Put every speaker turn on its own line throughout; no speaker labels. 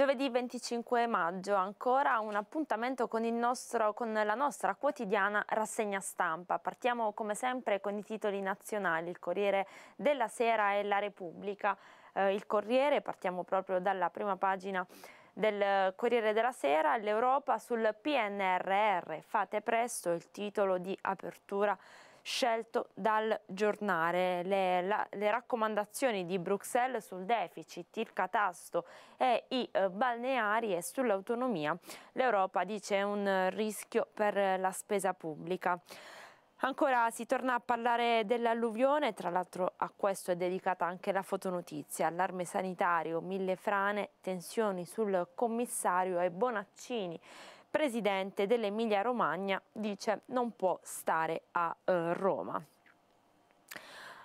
Giovedì 25 maggio ancora un appuntamento con, nostro, con, la nostra quotidiana rassegna stampa. Partiamo come sempre con i titoli nazionali, il Corriere della Sera e la Repubblica. Eh, il Corriere, partiamo proprio dalla prima pagina del eh, Corriere della Sera, l'Europa sul PNRR. Fate presto il titolo di apertura scelto dal giornale. Le, la, le raccomandazioni di Bruxelles sul deficit, il catasto e i eh, balneari e sull'autonomia, l'Europa dice un rischio per la spesa pubblica. Ancora si torna a parlare dell'alluvione, tra l'altro a questo è dedicata anche la fotonotizia, allarme sanitario, mille frane, tensioni sul commissario e Bonaccini presidente dell'Emilia Romagna, dice non può stare a eh, Roma.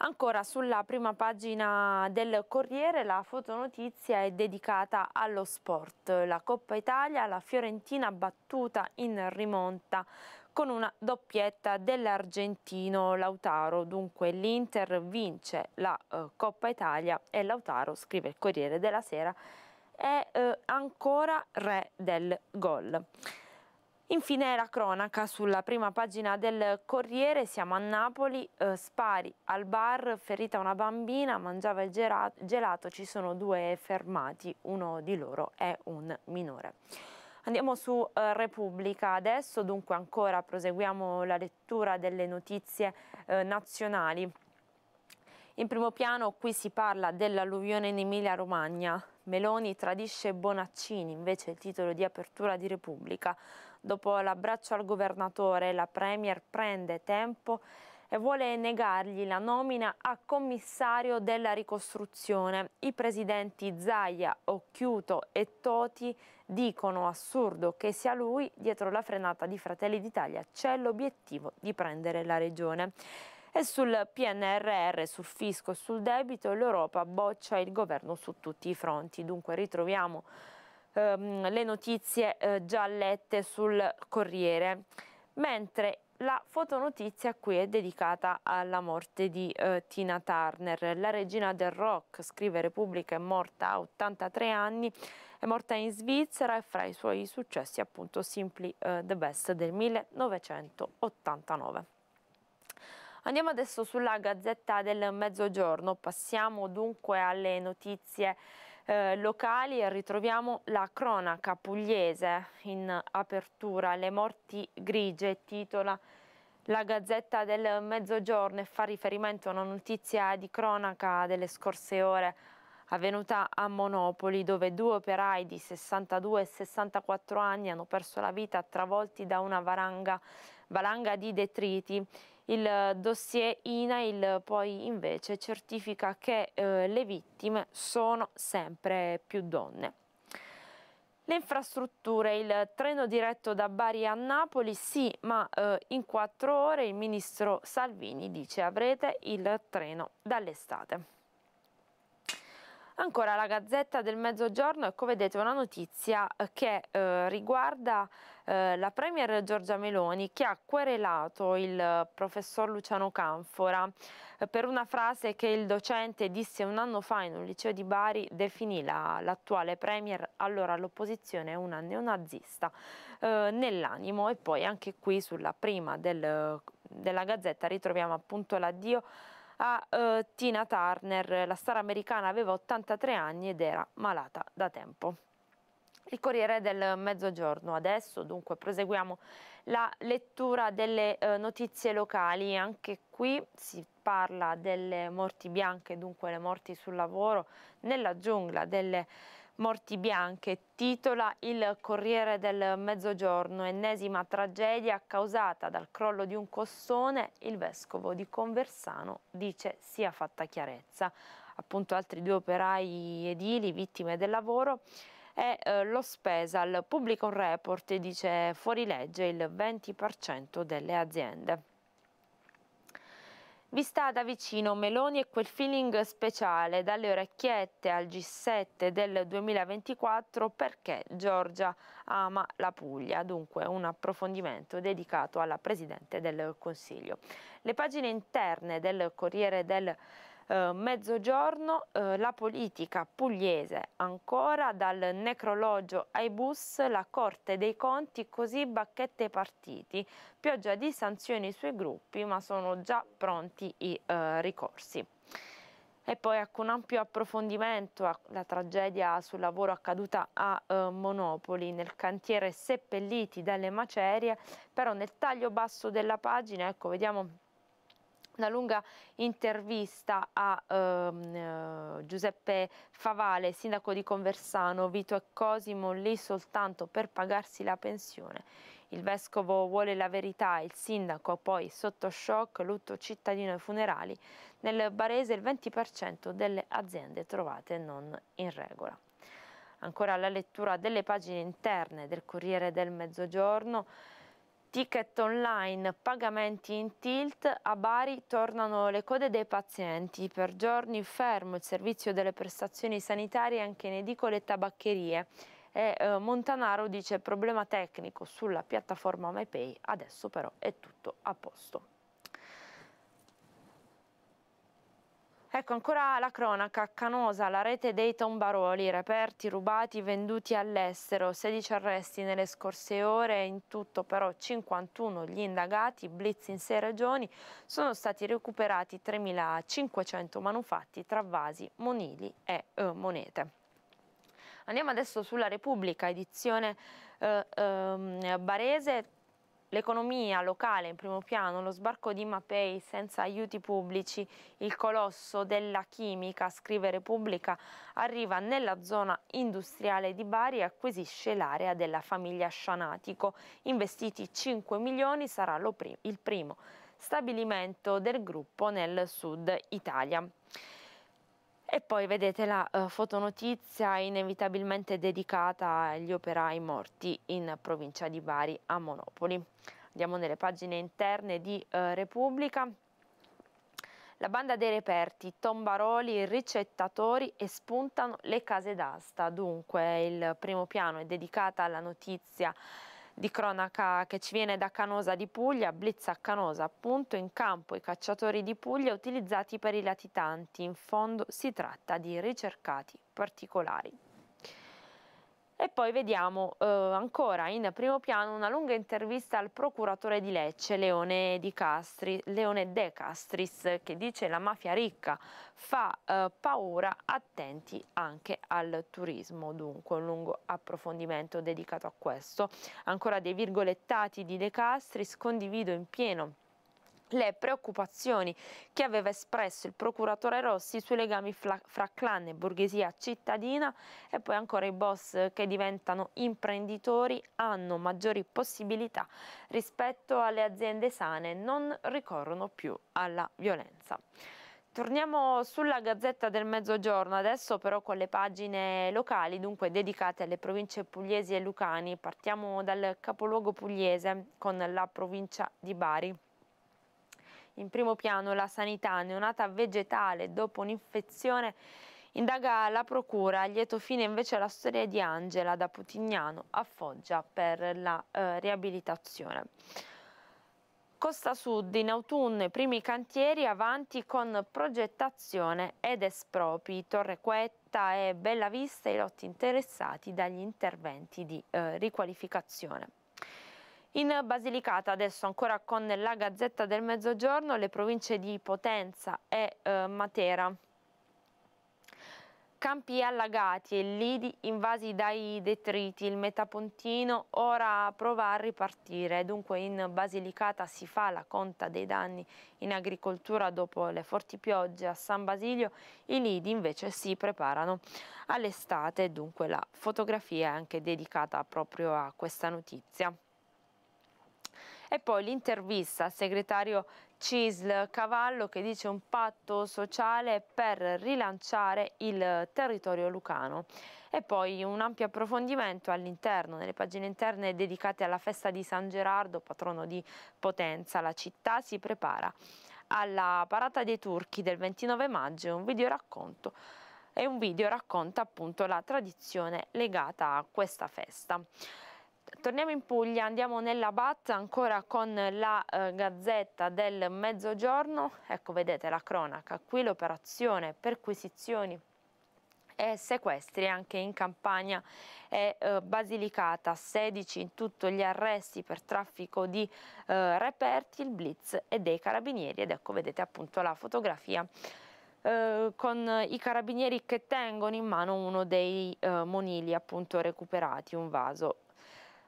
Ancora sulla prima pagina del Corriere la fotonotizia è dedicata allo sport. La Coppa Italia, la Fiorentina battuta in rimonta con una doppietta dell'argentino Lautaro. Dunque l'Inter vince la eh, Coppa Italia e Lautaro, scrive il Corriere della Sera, è eh, ancora re del gol. Infine la cronaca sulla prima pagina del Corriere, siamo a Napoli, eh, spari al bar, ferita una bambina, mangiava il gelato, gelato, ci sono due fermati, uno di loro è un minore. Andiamo su eh, Repubblica adesso, dunque ancora proseguiamo la lettura delle notizie eh, nazionali. In primo piano qui si parla dell'alluvione in Emilia-Romagna. Meloni tradisce Bonaccini, invece il titolo di apertura di Repubblica. Dopo l'abbraccio al governatore, la Premier prende tempo e vuole negargli la nomina a commissario della ricostruzione. I presidenti Zaia, Occhiuto e Toti dicono assurdo che sia lui dietro la frenata di Fratelli d'Italia. C'è l'obiettivo di prendere la regione. E sul PNRR, sul fisco e sul debito l'Europa boccia il governo su tutti i fronti. Dunque ritroviamo ehm, le notizie eh, già lette sul Corriere. Mentre la fotonotizia qui è dedicata alla morte di eh, Tina Turner. La regina del rock, scrive Repubblica, è morta a 83 anni, è morta in Svizzera e fra i suoi successi appunto Simply uh, the Best del 1989. Andiamo adesso sulla Gazzetta del Mezzogiorno, passiamo dunque alle notizie eh, locali e ritroviamo la cronaca pugliese in apertura, le morti grigie, titola la Gazzetta del Mezzogiorno e fa riferimento a una notizia di cronaca delle scorse ore avvenuta a Monopoli dove due operai di 62 e 64 anni hanno perso la vita travolti da una valanga, valanga di detriti il dossier INAIL poi invece certifica che eh, le vittime sono sempre più donne. Le infrastrutture, il treno diretto da Bari a Napoli, sì, ma eh, in quattro ore il ministro Salvini dice avrete il treno dall'estate. Ancora la Gazzetta del Mezzogiorno, ecco vedete una notizia eh, che eh, riguarda eh, la Premier Giorgia Meloni che ha querelato il eh, professor Luciano Canfora eh, per una frase che il docente disse un anno fa in un liceo di Bari, definì l'attuale la, Premier, allora l'opposizione è una neonazista eh, nell'animo e poi anche qui sulla prima del, della Gazzetta ritroviamo appunto l'addio a eh, Tina Turner. La star americana aveva 83 anni ed era malata da tempo. Il Corriere del Mezzogiorno. Adesso dunque proseguiamo la lettura delle eh, notizie locali. Anche qui si parla delle morti bianche, dunque le morti sul lavoro, nella giungla delle Morti bianche, titola il Corriere del Mezzogiorno, ennesima tragedia causata dal crollo di un costone, il vescovo di Conversano dice sia fatta chiarezza. Appunto altri due operai edili vittime del lavoro e eh, lo Spesal pubblica un report e dice fuori legge il 20% delle aziende. Vi sta da vicino Meloni e quel feeling speciale dalle orecchiette al G7 del 2024 perché Giorgia ama la Puglia, dunque un approfondimento dedicato alla Presidente del Consiglio. Le pagine interne del Corriere del eh, mezzogiorno, eh, la politica pugliese ancora dal necrologio ai bus, la Corte dei Conti, così bacchette i partiti, pioggia di sanzioni sui gruppi ma sono già pronti i eh, ricorsi. E poi ecco, un ampio approfondimento la tragedia sul lavoro accaduta a eh, Monopoli, nel cantiere seppelliti dalle macerie, però nel taglio basso della pagina, ecco, vediamo una lunga intervista a ehm, eh, Giuseppe Favale, sindaco di Conversano, Vito e Cosimo lì soltanto per pagarsi la pensione. Il vescovo vuole la verità, il sindaco poi sotto shock, lutto cittadino e funerali. Nel Barese il 20% delle aziende trovate non in regola. Ancora la lettura delle pagine interne del Corriere del Mezzogiorno. Ticket online, pagamenti in tilt, a Bari tornano le code dei pazienti. Per giorni fermo il servizio delle prestazioni sanitarie anche in edicole e tabaccherie. E, eh, Montanaro dice problema tecnico sulla piattaforma MyPay, adesso però è tutto a posto. Ecco ancora la cronaca, Canosa, la rete dei tombaroli, reperti rubati venduti all'estero, 16 arresti nelle scorse ore, in tutto però 51 gli indagati, blitz in 6 regioni, sono stati recuperati 3.500 manufatti tra vasi, monili e eh, monete. Andiamo adesso sulla Repubblica, edizione eh, eh, barese, L'economia locale in primo piano, lo sbarco di Mapei senza aiuti pubblici, il colosso della chimica, scrive Repubblica, arriva nella zona industriale di Bari e acquisisce l'area della famiglia Scianatico. Investiti 5 milioni sarà prim il primo stabilimento del gruppo nel sud Italia. E poi vedete la uh, fotonotizia inevitabilmente dedicata agli operai morti in provincia di Bari a Monopoli. Andiamo nelle pagine interne di uh, Repubblica. La banda dei reperti, tombaroli, ricettatori e spuntano le case d'asta. Dunque il primo piano è dedicato alla notizia di cronaca che ci viene da Canosa di Puglia, blitz a Canosa, appunto in campo i cacciatori di Puglia utilizzati per i latitanti, in fondo si tratta di ricercati particolari. E poi vediamo eh, ancora in primo piano una lunga intervista al procuratore di Lecce, Leone, De Castri, Castris, che dice la mafia ricca fa eh, paura, attenti anche al turismo. Dunque un lungo approfondimento dedicato a questo. Ancora dei virgolettati di De Castris, condivido in pieno le preoccupazioni che aveva espresso il procuratore Rossi sui legami fra clan e borghesia cittadina e poi ancora i boss che diventano imprenditori hanno maggiori possibilità rispetto alle aziende sane, non ricorrono più alla violenza. Torniamo sulla Gazzetta del Mezzogiorno, adesso però con le pagine locali, dunque dedicate alle province pugliesi e lucani. Partiamo dal capoluogo pugliese con la provincia di Bari. In primo piano la sanità neonata vegetale dopo un'infezione Indaga la procura, lieto fine invece la storia di Angela da Putignano a Foggia per la eh, riabilitazione. Costa Sud in autunno i primi cantieri avanti con progettazione ed espropri, Torre Quetta e Bella Vista i lotti interessati dagli interventi di eh, riqualificazione. In Basilicata adesso ancora con la Gazzetta del Mezzogiorno le province di Potenza e eh, Matera. Campi allagati e lidi invasi dai detriti, il metapontino ora prova a ripartire, dunque in Basilicata si fa la conta dei danni in agricoltura dopo le forti piogge a San Basilio, i lidi invece si preparano all'estate, dunque la fotografia è anche dedicata proprio a questa notizia. E poi l'intervista al segretario CISL Cavallo che dice un patto sociale per rilanciare il territorio lucano e poi un ampio approfondimento all'interno, nelle pagine interne dedicate alla festa di San Gerardo, patrono di Potenza. La città si prepara alla parata dei turchi del 29 maggio, un video racconto e un video racconta appunto la tradizione legata a questa festa. Torniamo in Puglia, andiamo nella BAT ancora con la eh, Gazzetta del Mezzogiorno. Ecco, vedete la cronaca, qui l'operazione perquisizioni e sequestri anche in Campania e eh, Basilicata, 16 in tutto gli arresti per traffico di eh, reperti, il blitz e dei carabinieri ed ecco vedete appunto la fotografia eh, con i carabinieri che tengono in mano uno dei eh, monili appunto recuperati, un vaso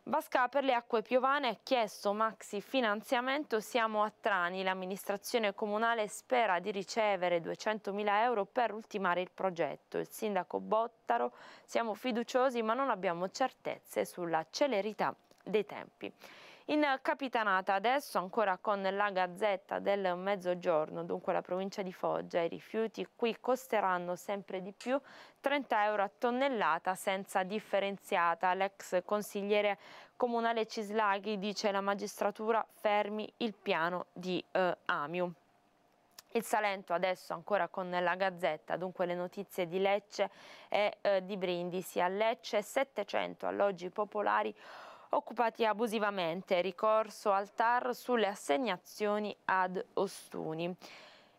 Vasca per le acque piovane ha chiesto maxi finanziamento, siamo a Trani, l'amministrazione comunale spera di ricevere 200.000 euro per ultimare il progetto. Il sindaco Bottaro, siamo fiduciosi ma non abbiamo certezze sulla celerità dei tempi. In capitanata adesso ancora con la Gazzetta del Mezzogiorno, dunque la provincia di Foggia, i rifiuti qui costeranno sempre di più 30 euro a tonnellata senza differenziata. L'ex consigliere comunale Cislaghi dice la magistratura fermi il piano di eh, Amium. Il Salento adesso ancora con la Gazzetta, dunque le notizie di Lecce e eh, di Brindisi. A Lecce 700 alloggi popolari occupati abusivamente, ricorso al TAR sulle assegnazioni ad Ostuni.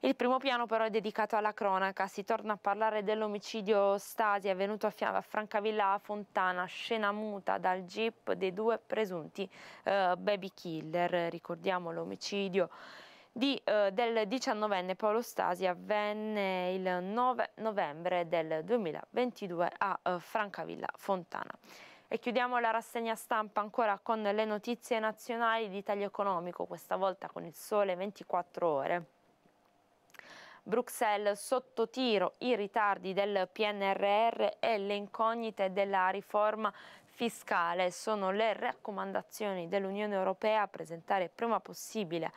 Il primo piano però è dedicato alla cronaca, si torna a parlare dell'omicidio Stasi avvenuto a, Francavilla a Fontana, scena muta dal jeep dei due presunti uh, baby killer, ricordiamo l'omicidio di, uh, del diciannovenne Paolo Stasi avvenne il 9 novembre del 2022 a uh, Francavilla Fontana. E chiudiamo la rassegna stampa ancora con le notizie nazionali di taglio economico, questa volta con il sole 24 ore. Bruxelles sotto tiro i ritardi del PNRR e le incognite della riforma fiscale sono le raccomandazioni dell'Unione Europea a presentare prima possibile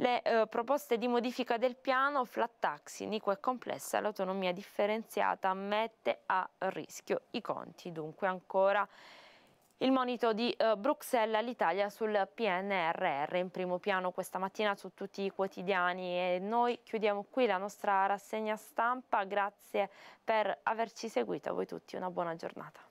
le eh, proposte di modifica del piano flat taxi, Nico e complessa, l'autonomia differenziata mette a rischio i conti. Dunque ancora il monito di eh, Bruxelles all'Italia sul PNRR in primo piano questa mattina su tutti i quotidiani e noi chiudiamo qui la nostra rassegna stampa, grazie per averci seguito, a voi tutti una buona giornata.